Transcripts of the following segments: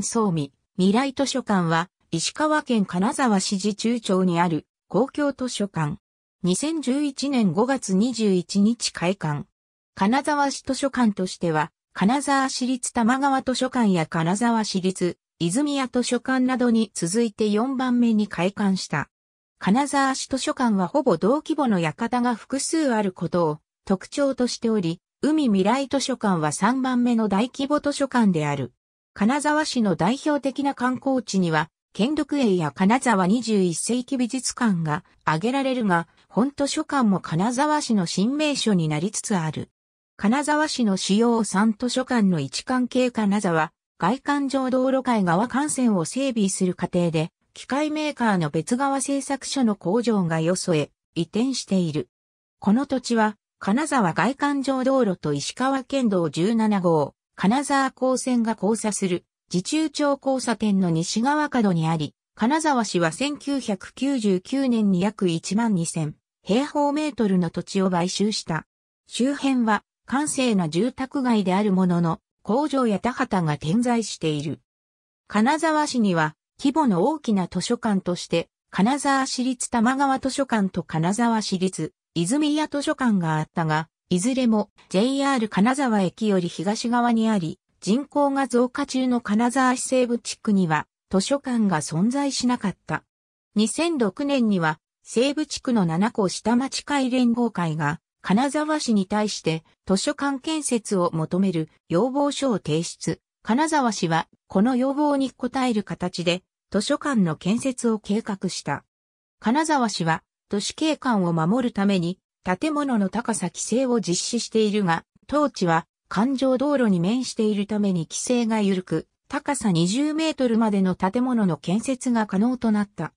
装備、未来図書館は、石川県金沢市自中町にある公共図書館。2011年5月21日開館。金沢市図書館としては、金沢市立玉川図書館や金沢市立泉谷図書館などに続いて4番目に開館した。金沢市図書館はほぼ同規模の館が複数あることを特徴としており、海未来図書館は3番目の大規模図書館である。金沢市の代表的な観光地には、兼六営や金沢21世紀美術館が挙げられるが、本図書館も金沢市の新名所になりつつある。金沢市の主要3図書館の一関係金沢、外環上道路海側幹線を整備する過程で、機械メーカーの別側製作所の工場がよそへ移転している。この土地は、金沢外環上道路と石川県道17号、金沢高専が交差する、自中町交差点の西側角にあり、金沢市は1999年に約1万2000平方メートルの土地を買収した。周辺は閑静な住宅街であるものの、工場や田畑が点在している。金沢市には規模の大きな図書館として、金沢市立玉川図書館と金沢市立泉屋図書館があったが、いずれも JR 金沢駅より東側にあり、人口が増加中の金沢市西部地区には図書館が存在しなかった。2006年には西部地区の7個下町会連合会が金沢市に対して図書館建設を求める要望書を提出。金沢市はこの要望に応える形で図書館の建設を計画した。金沢市は都市景観を守るために建物の高さ規制を実施しているが、当地は環状道路に面しているために規制が緩く、高さ20メートルまでの建物の建設が可能となった。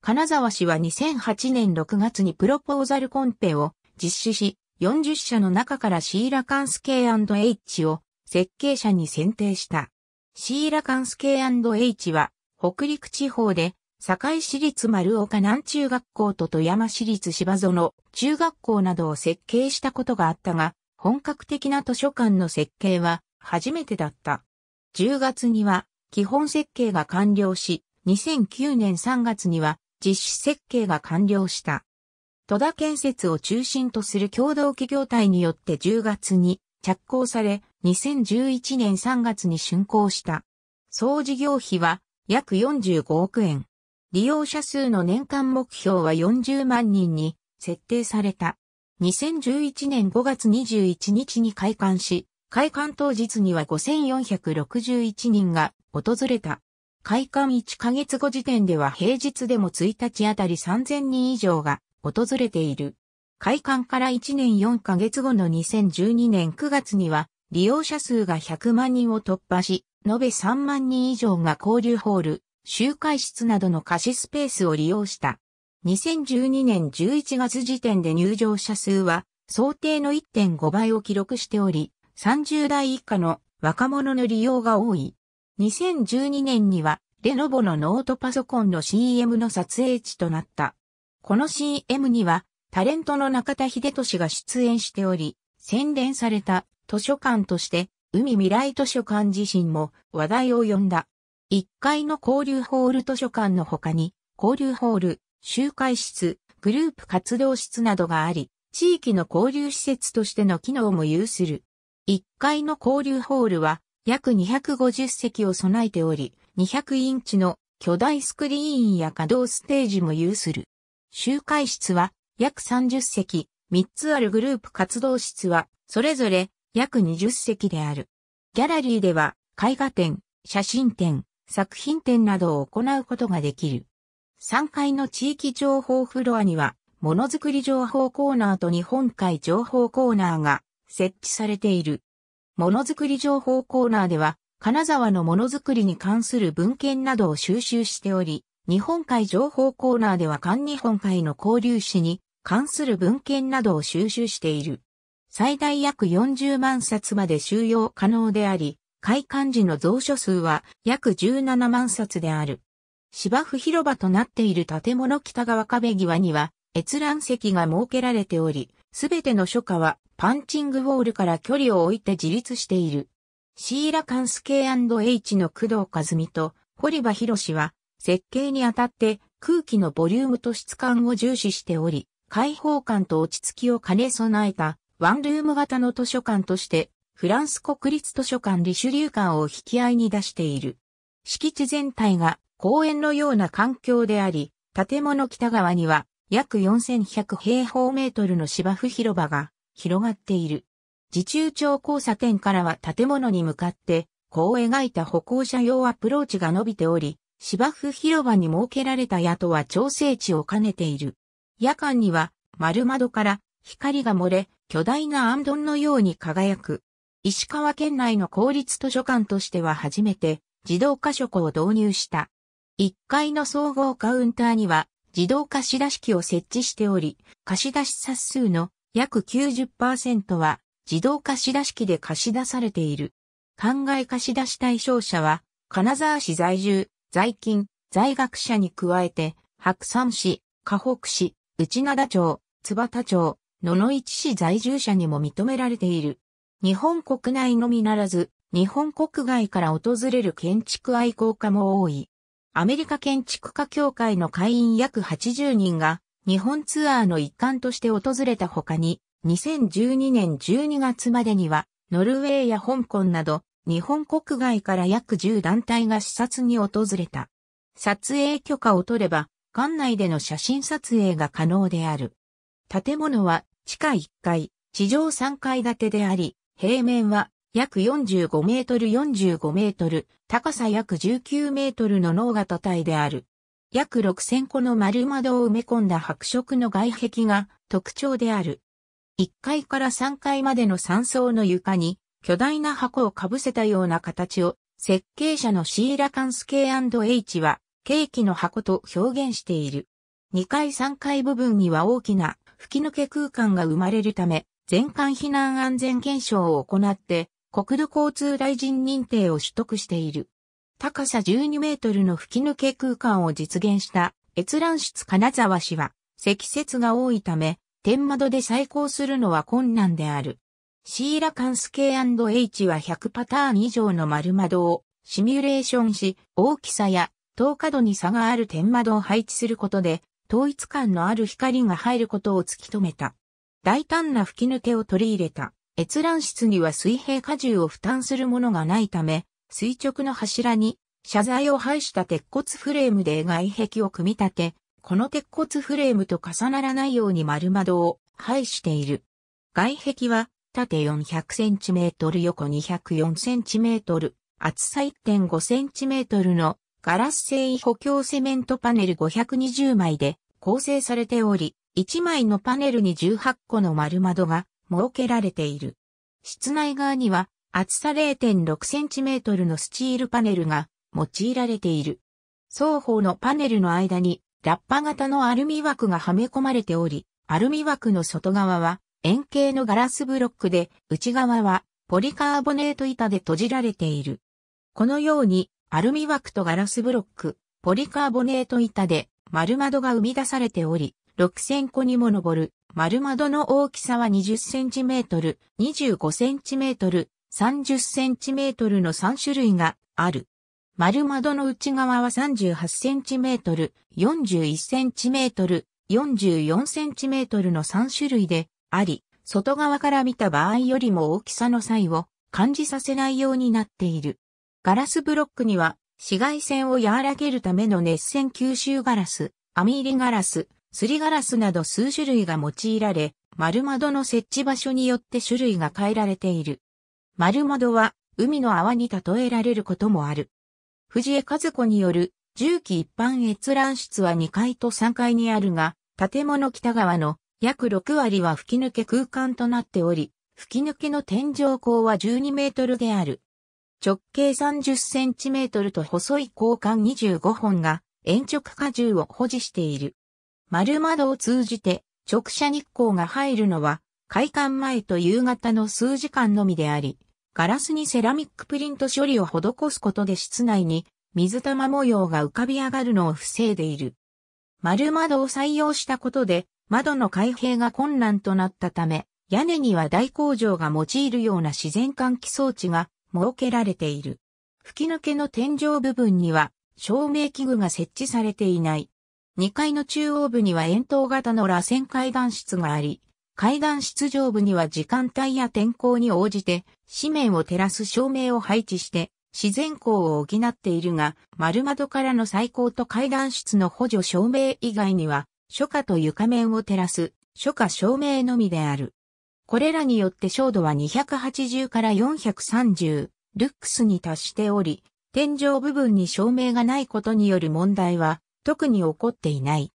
金沢市は2008年6月にプロポーザルコンペを実施し、40社の中からシーラカンス K&H を設計者に選定した。シーラカンス K&H は北陸地方で堺市立丸岡南中学校と富山市立芝園中学校などを設計したことがあったが、本格的な図書館の設計は初めてだった。10月には基本設計が完了し、2009年3月には実施設計が完了した。戸田建設を中心とする共同企業体によって10月に着工され、2011年3月に竣工した。総事業費は約45億円。利用者数の年間目標は40万人に設定された。2011年5月21日に開館し、開館当日には5461人が訪れた。開館1ヶ月後時点では平日でも1日あたり3000人以上が訪れている。開館から1年4ヶ月後の2012年9月には利用者数が100万人を突破し、延べ3万人以上が交流ホール、集会室などの貸しスペースを利用した。2012年11月時点で入場者数は想定の1.5倍を記録しており、30代以下の若者の利用が多い。2012年にはレノボのノートパソコンの CM の撮影地となった。この CM にはタレントの中田秀俊が出演しており、洗練された図書館として海未来図書館自身も話題を呼んだ。1階の交流ホール図書館の他に、交流ホール、集会室、グループ活動室などがあり、地域の交流施設としての機能も有する。1階の交流ホールは約250席を備えており、200インチの巨大スクリーンや稼働ステージも有する。集会室は約30席、3つあるグループ活動室はそれぞれ約20席である。ギャラリーでは絵画展、写真展、作品展などを行うことができる。3階の地域情報フロアには、ものづくり情報コーナーと日本海情報コーナーが設置されている。ものづくり情報コーナーでは、金沢のものづくりに関する文献などを収集しており、日本海情報コーナーでは関日本海の交流史に関する文献などを収集している。最大約40万冊まで収容可能であり、開館時の蔵書数は約17万冊である。芝生広場となっている建物北側壁際には閲覧席が設けられており、すべての書家はパンチングウォールから距離を置いて自立している。シーラ・カンス K&H の工藤和美と堀場博士は設計にあたって空気のボリュームと質感を重視しており、開放感と落ち着きを兼ね備えたワンルーム型の図書館としてフランス国立図書館リシュリュー館を引き合いに出している。敷地全体が公園のような環境であり、建物北側には約4100平方メートルの芝生広場が広がっている。自中町交差点からは建物に向かって、こう描いた歩行者用アプローチが伸びており、芝生広場に設けられた宿は調整地を兼ねている。夜間には丸窓から光が漏れ、巨大なアンドンのように輝く石川県内の公立図書館としては初めて自動化書庫を導入した。1階の総合カウンターには自動貸し出し機を設置しており、貸し出し冊数の約90%は自動貸し出し機で貸し出されている。考え貸し出し対象者は、金沢市在住、在勤、在学者に加えて、白山市、河北市、内灘町、津幡町、野々市市在住者にも認められている。日本国内のみならず、日本国外から訪れる建築愛好家も多い。アメリカ建築家協会の会員約80人が日本ツアーの一環として訪れた他に、2012年12月までには、ノルウェーや香港など、日本国外から約10団体が視察に訪れた。撮影許可を取れば、館内での写真撮影が可能である。建物は地下1階、地上3階建てであり、平面は約45メートル45メートル、高さ約19メートルの脳型体である。約6000個の丸窓を埋め込んだ白色の外壁が特徴である。1階から3階までの3層の床に巨大な箱をかぶせたような形を設計者のシーラカンス K&H はケーキの箱と表現している。2階3階部分には大きな吹き抜け空間が生まれるため、全館避難安全検証を行って、国土交通大臣認定を取得している。高さ12メートルの吹き抜け空間を実現した閲覧室金沢市は積雪が多いため天窓で再興するのは困難である。シーラカンス K&H は100パターン以上の丸窓をシミュレーションし大きさや透過度に差がある天窓を配置することで統一感のある光が入ることを突き止めた。大胆な吹き抜けを取り入れた。閲覧室には水平荷重を負担するものがないため、垂直の柱に謝罪を排した鉄骨フレームで外壁を組み立て、この鉄骨フレームと重ならないように丸窓を配している。外壁は縦 400cm 横 204cm、厚さ 1.5cm のガラス繊維補強セメントパネル520枚で構成されており、1枚のパネルに18個の丸窓が設けられている。室内側には厚さ 0.6cm のスチールパネルが用いられている。双方のパネルの間にラッパ型のアルミ枠がはめ込まれており、アルミ枠の外側は円形のガラスブロックで内側はポリカーボネート板で閉じられている。このようにアルミ枠とガラスブロック、ポリカーボネート板で丸窓が生み出されており、6000個にも上る、丸窓の大きさは 20cm、25cm、30cm の3種類がある。丸窓の内側は 38cm、41cm、44cm の3種類であり、外側から見た場合よりも大きさの際を感じさせないようになっている。ガラスブロックには紫外線を和らげるための熱線吸収ガラス、網入りガラス、すりガラスなど数種類が用いられ、丸窓の設置場所によって種類が変えられている。丸窓は海の泡に例えられることもある。藤江和子による重機一般閲覧室は2階と3階にあるが、建物北側の約6割は吹き抜け空間となっており、吹き抜けの天井高は12メートルである。直径30センチメートルと細い鋼管25本が延直荷重を保持している。丸窓を通じて直射日光が入るのは開館前と夕方の数時間のみであり、ガラスにセラミックプリント処理を施すことで室内に水玉模様が浮かび上がるのを防いでいる。丸窓を採用したことで窓の開閉が困難となったため、屋根には大工場が用いるような自然換気装置が設けられている。吹き抜けの天井部分には照明器具が設置されていない。2階の中央部には円筒型の螺旋階段室があり、階段室上部には時間帯や天候に応じて、紙面を照らす照明を配置して、自然光を補っているが、丸窓からの最高と階段室の補助照明以外には、初夏と床面を照らす、初夏照明のみである。これらによって照度は280から430、ルックスに達しており、天井部分に照明がないことによる問題は特に起こっていない。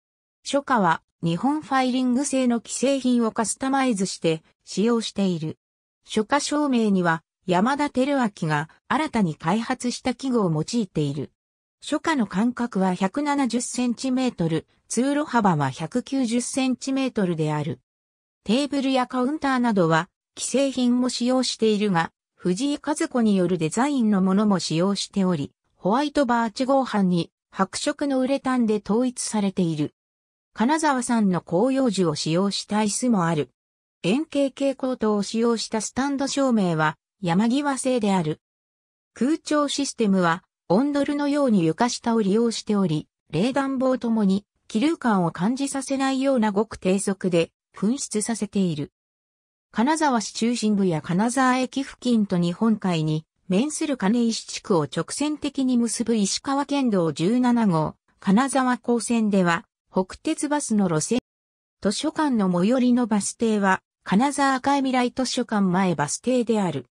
初夏は日本ファイリング製の既製品をカスタマイズして使用している。初夏照明には山田照明が新たに開発した器具を用いている。初夏の間隔は 170cm、通路幅は 190cm である。テーブルやカウンターなどは既製品も使用しているが、藤井和子によるデザインのものも使用しており、ホワイトバーチ合板に白色のウレタンで統一されている。金沢産の紅葉樹を使用した椅子もある。円形蛍光灯を使用したスタンド照明は山際製である。空調システムはオンドルのように床下を利用しており、冷暖房ともに気流感を感じさせないようなごく低速で噴出させている。金沢市中心部や金沢駅付近と日本海に面する金石地区を直線的に結ぶ石川県道17号、金沢高線では、北鉄バスの路線。図書館の最寄りのバス停は、金沢赤い未来図書館前バス停である。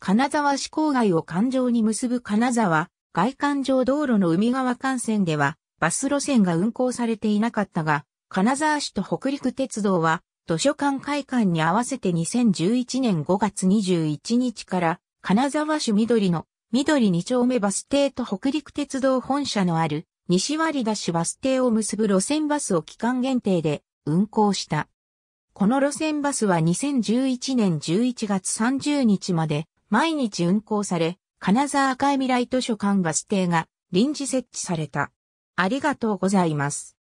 金沢市郊外を環状に結ぶ金沢、外環状道路の海側幹線では、バス路線が運行されていなかったが、金沢市と北陸鉄道は、図書館会館に合わせて2011年5月21日から金沢市緑の緑2丁目バス停と北陸鉄道本社のある西割田市バス停を結ぶ路線バスを期間限定で運行した。この路線バスは2011年11月30日まで毎日運行され、金沢赤い未来図書館バス停が臨時設置された。ありがとうございます。